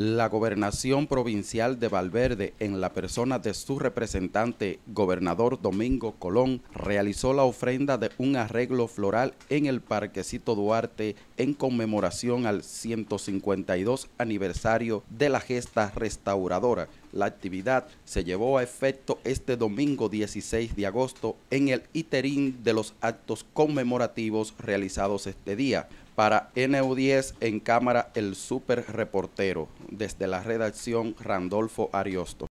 la gobernación provincial de Valverde, en la persona de su representante, gobernador Domingo Colón, realizó la ofrenda de un arreglo floral en el Parquecito Duarte en conmemoración al 152 aniversario de la gesta restauradora la actividad se llevó a efecto este domingo 16 de agosto en el iterín de los actos conmemorativos realizados este día. Para NU10 en cámara el super reportero desde la redacción Randolfo Ariosto.